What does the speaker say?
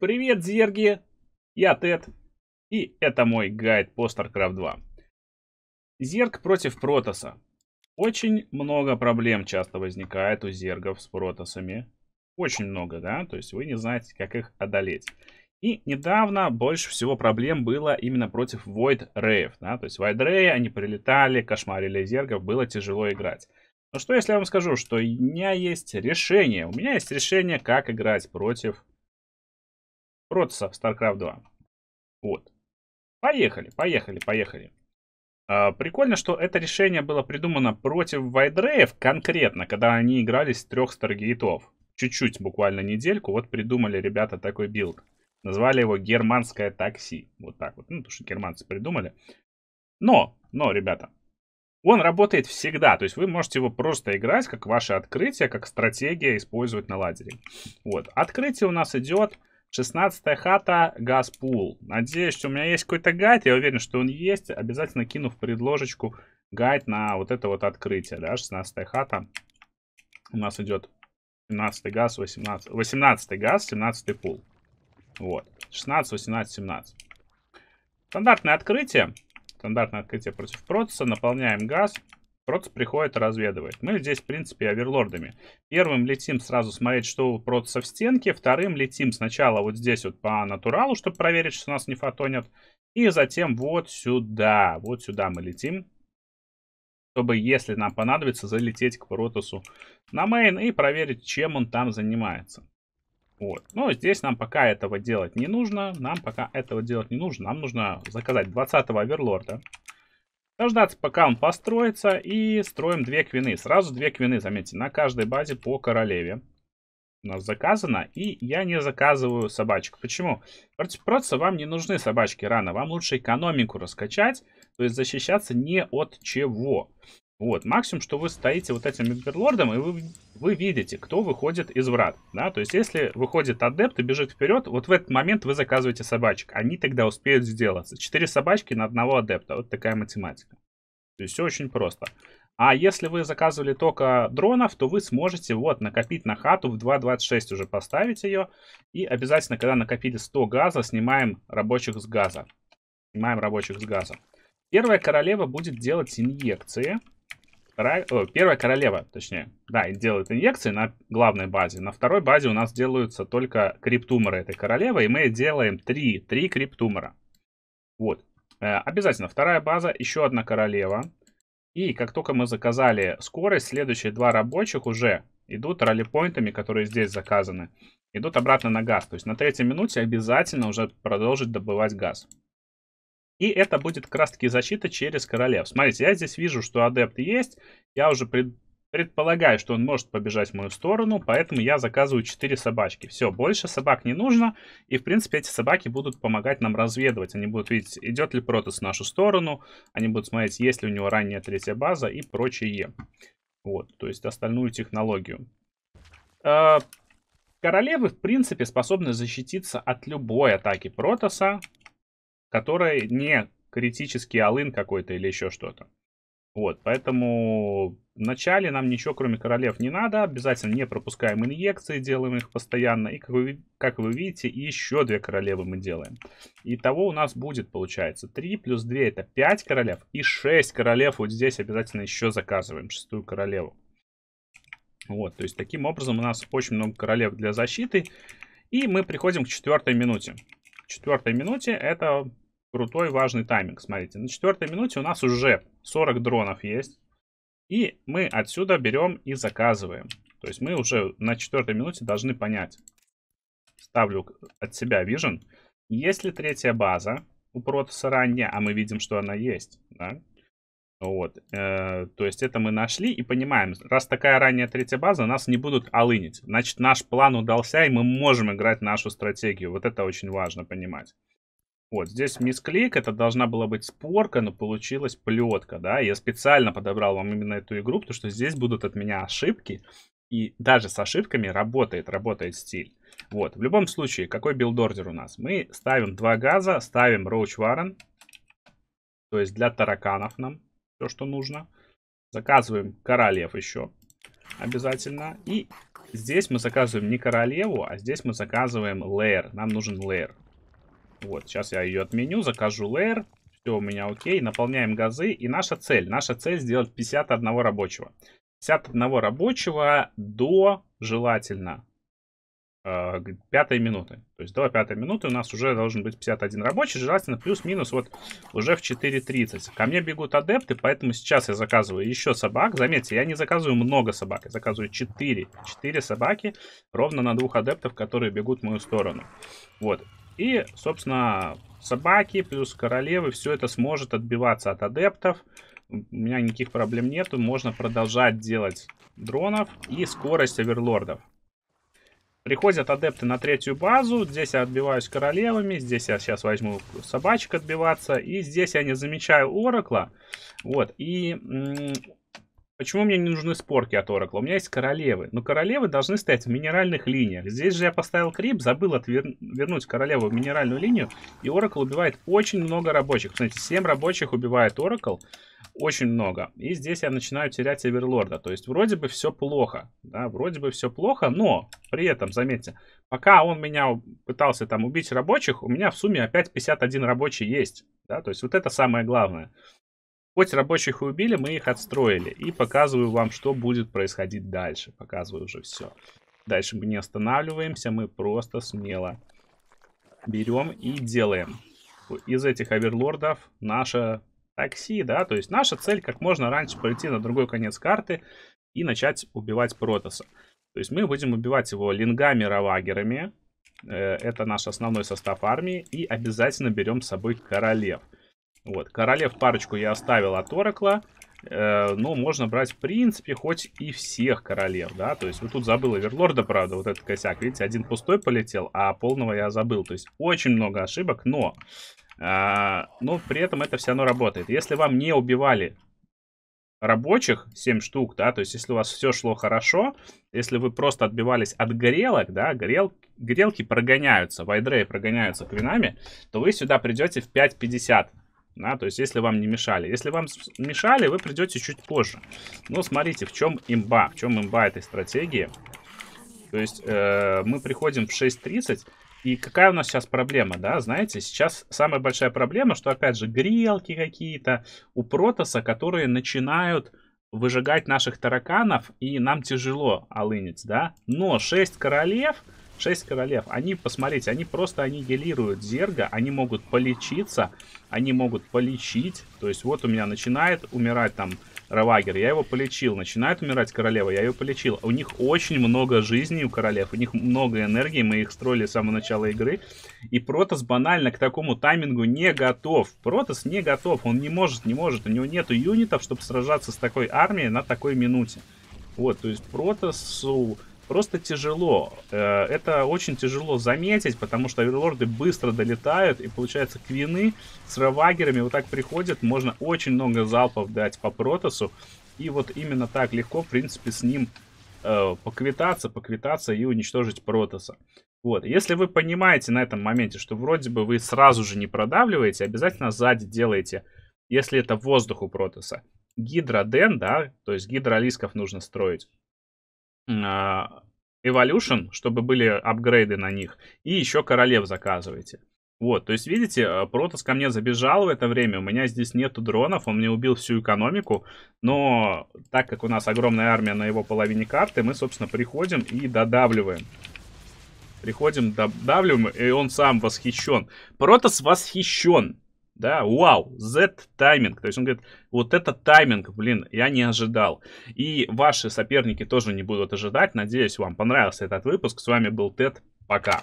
Привет, зерги! Я Тед, и это мой гайд по StarCraft 2. Зерг против Протоса. Очень много проблем часто возникает у зергов с Протосами. Очень много, да? То есть вы не знаете, как их одолеть. И недавно больше всего проблем было именно против Void Ray. Да? То есть Void Ray, они прилетали, кошмарили зергов, было тяжело играть. Но что если я вам скажу, что у меня есть решение. У меня есть решение, как играть против Протаса в StarCraft 2. Вот. Поехали, поехали, поехали. А, прикольно, что это решение было придумано против Вайдреев конкретно, когда они играли с трех старгейтов. Чуть-чуть, буквально недельку, вот придумали ребята такой билд. Назвали его германское такси. Вот так вот. Ну, потому что германцы придумали. Но, но, ребята, он работает всегда. То есть вы можете его просто играть, как ваше открытие, как стратегия использовать на ладере. Вот. Открытие у нас идет 16 хата, газ пул. Надеюсь, что у меня есть какой-то гайд. Я уверен, что он есть. Обязательно кину в предложечку гайд на вот это вот открытие. Да? 16 хата. У нас идет 17 газ, 18, 18 газ, 17 пул. Вот. 16, 18, 17. Стандартное открытие. Стандартное открытие против процесса. Наполняем Газ. Проц приходит и разведывает. Мы здесь, в принципе, оверлордами. Первым летим сразу смотреть, что у Протса в стенке. Вторым летим сначала вот здесь вот по натуралу, чтобы проверить, что нас не фотонят. И затем вот сюда. Вот сюда мы летим. Чтобы, если нам понадобится, залететь к Протосу на мейн и проверить, чем он там занимается. Вот. Но здесь нам пока этого делать не нужно. Нам пока этого делать не нужно. Нам нужно заказать 20-го оверлорда. Дождаться, пока он построится, и строим две квины. Сразу две квины, заметьте, на каждой базе по королеве. У нас заказано, и я не заказываю собачек. Почему? Против проца вам не нужны собачки рано. Вам лучше экономику раскачать, то есть защищаться не от чего. Вот, максимум, что вы стоите вот этим Мидгарлордом, и вы, вы видите, кто выходит из врат, да, то есть если выходит адепт и бежит вперед, вот в этот момент вы заказываете собачек, они тогда успеют сделаться. Четыре собачки на одного адепта, вот такая математика. То есть все очень просто. А если вы заказывали только дронов, то вы сможете вот накопить на хату в 2.26 уже поставить ее. И обязательно, когда накопили 100 газа, снимаем рабочих с газа. Снимаем рабочих с газа. Первая королева будет делать инъекции. Король... О, первая королева, точнее, да, делает инъекции на главной базе. На второй базе у нас делаются только криптуморы этой королевы, и мы делаем три, три криптумора. Вот. Э, обязательно вторая база, еще одна королева. И как только мы заказали скорость, следующие два рабочих уже идут ралли-поинтами, которые здесь заказаны, идут обратно на газ. То есть на третьей минуте обязательно уже продолжить добывать газ. И это будет как раз таки защита через королев. Смотрите, я здесь вижу, что адепт есть. Я уже пред... предполагаю, что он может побежать в мою сторону, поэтому я заказываю 4 собачки. Все, больше собак не нужно. И, в принципе, эти собаки будут помогать нам разведывать. Они будут видеть, идет ли протас в нашу сторону. Они будут смотреть, есть ли у него ранняя третья база и прочее. Вот, то есть остальную технологию. А, королевы, в принципе, способны защититься от любой атаки протаса которая не критический алын какой-то или еще что-то. Вот, поэтому в начале нам ничего кроме королев не надо, обязательно не пропускаем инъекции, делаем их постоянно, и как вы, как вы видите, еще две королевы мы делаем. Итого у нас будет, получается, 3 плюс 2 это 5 королев, и 6 королев вот здесь обязательно еще заказываем, шестую королеву. Вот, то есть таким образом у нас очень много королев для защиты, и мы приходим к четвертой минуте четвертой минуте это крутой важный тайминг. Смотрите, на четвертой минуте у нас уже 40 дронов есть. И мы отсюда берем и заказываем. То есть мы уже на четвертой минуте должны понять. Ставлю от себя Vision. Есть ли третья база у протаса ранее, а мы видим, что она есть. Да? Вот, э, то есть это мы нашли и понимаем, раз такая ранняя третья база, нас не будут алынить. Значит, наш план удался, и мы можем играть нашу стратегию. Вот это очень важно понимать. Вот, здесь мисклик, это должна была быть спорка, но получилась плетка, да. Я специально подобрал вам именно эту игру, потому что здесь будут от меня ошибки, и даже с ошибками работает, работает стиль. Вот, в любом случае, какой билдордер у нас? Мы ставим два газа, ставим роуч варен, то есть для тараканов нам все, что нужно. Заказываем королев еще обязательно. И здесь мы заказываем не королеву, а здесь мы заказываем лейер. Нам нужен лейер. Вот, сейчас я ее отменю, закажу лейер. Все у меня окей. Наполняем газы. И наша цель. Наша цель сделать 51 рабочего. 51 рабочего до желательно а, пятой минуты. То есть до пятой минуты у нас уже должен быть 51 рабочий, желательно плюс-минус вот уже в 4.30. Ко мне бегут адепты, поэтому сейчас я заказываю еще собак. Заметьте, я не заказываю много собак, я заказываю 4. 4 собаки ровно на двух адептов, которые бегут в мою сторону. Вот. И, собственно, собаки плюс королевы, все это сможет отбиваться от адептов. У меня никаких проблем нету, можно продолжать делать дронов и скорость оверлордов. Приходят адепты на третью базу, здесь я отбиваюсь королевами, здесь я сейчас возьму собачек отбиваться, и здесь я не замечаю оракла, вот, и Почему мне не нужны спорки от Оракла? У меня есть королевы. Но королевы должны стоять в минеральных линиях. Здесь же я поставил крип, забыл отвернуть королеву в минеральную линию. И Оракл убивает очень много рабочих. Смотрите, 7 рабочих убивает Оракл. Очень много. И здесь я начинаю терять Эверлорда. То есть вроде бы все плохо. Да, вроде бы все плохо, но при этом, заметьте, пока он меня пытался там убить рабочих, у меня в сумме опять 51 рабочий есть. Да, то есть вот это самое главное. Хоть рабочих и убили, мы их отстроили. И показываю вам, что будет происходить дальше. Показываю уже все. Дальше мы не останавливаемся, мы просто смело берем и делаем из этих оверлордов наше такси, да, то есть наша цель как можно раньше пройти на другой конец карты и начать убивать Протоса. То есть мы будем убивать его лингами-равагерами, э, это наш основной состав армии, и обязательно берем с собой королев. Вот, королев парочку я оставил от Оракла. Э, ну, можно брать, в принципе, хоть и всех королев, да. То есть, вот тут забыл Оверлорда, правда, вот этот косяк. Видите, один пустой полетел, а полного я забыл. То есть, очень много ошибок, но... Э, но при этом это все равно работает. Если вам не убивали рабочих 7 штук, да, то есть если у вас все шло хорошо, если вы просто отбивались от горелок, да, горел, грелки прогоняются, вайдрей прогоняются квинами, то вы сюда придете в 5.50 да, то есть если вам не мешали. Если вам мешали, вы придете чуть позже. Но смотрите, в чем имба, в чем имба этой стратегии. То есть э, мы приходим в 6.30, и какая у нас сейчас проблема, да, знаете, сейчас самая большая проблема, что опять же грелки какие-то у протоса, которые начинают выжигать наших тараканов, и нам тяжело алынить, да. Но 6 королев Шесть королев. Они, посмотрите, они просто аннигилируют зерга. Они могут полечиться. Они могут полечить. То есть вот у меня начинает умирать там Равагер. Я его полечил. Начинает умирать королева. Я ее полечил. У них очень много жизни у королев. У них много энергии. Мы их строили с самого начала игры. И Протас банально к такому таймингу не готов. Протас не готов. Он не может, не может. У него нету юнитов, чтобы сражаться с такой армией на такой минуте. Вот, то есть Протасу просто тяжело. Э, это очень тяжело заметить, потому что оверлорды быстро долетают, и получается квины с равагерами вот так приходят. Можно очень много залпов дать по протосу. И вот именно так легко, в принципе, с ним э, поквитаться, поквитаться и уничтожить протоса. Вот, если вы понимаете на этом моменте, что вроде бы вы сразу же не продавливаете, обязательно сзади делаете, если это воздух у протоса, гидроден, да, то есть гидролисков нужно строить. А, Evolution, чтобы были апгрейды на них. И еще королев заказывайте. Вот, то есть, видите, э, Протас ко мне забежал в это время, у меня здесь нету дронов, он мне убил всю экономику, но так как у нас огромная армия на его половине карты, мы, собственно, приходим и додавливаем. Приходим, додавливаем, и он сам восхищен. Протас восхищен да, вау, Z-тайминг, то есть он говорит, вот это тайминг, блин, я не ожидал. И ваши соперники тоже не будут ожидать, надеюсь, вам понравился этот выпуск, с вами был Тед, пока.